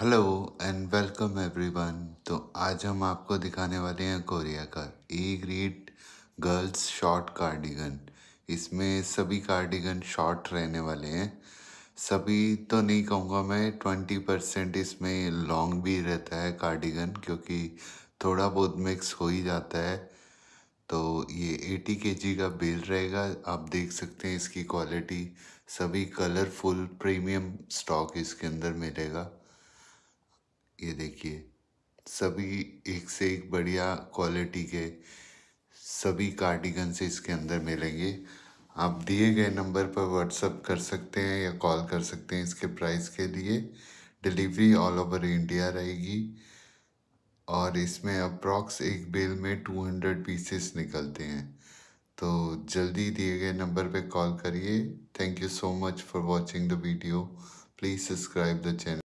hello and welcome everyone तो आज हम आपको दिखाने वाले हैं कोरिया का A grade girls short cardigan इसमें सभी कार्डिगन शॉर्ट रहने वाले हैं सभी तो नहीं कहूँगा मैं ट्वेंटी परसेंट इसमें लॉन्ग भी रहता है कार्डिगन क्योंकि थोड़ा बहुत मिक्स हो ही जाता है तो ये एटी के जी का बिल रहेगा आप देख सकते हैं इसकी क्वालिटी सभी कलरफुल प्रीमियम स्टॉक इसके अंदर मिलेगा ये देखिए सभी एक से एक बढ़िया क्वालिटी के सभी कार्डिगन से इसके अंदर मिलेंगे आप दिए गए नंबर पर व्हाट्सअप कर सकते हैं या कॉल कर सकते हैं इसके प्राइस के लिए डिलीवरी ऑल ओवर इंडिया रहेगी और इसमें अप्रॉक्स एक बिल में टू हंड्रेड पीसेस निकलते हैं तो जल्दी दिए गए नंबर पे कॉल करिए thank you so much for watching the video please subscribe the channel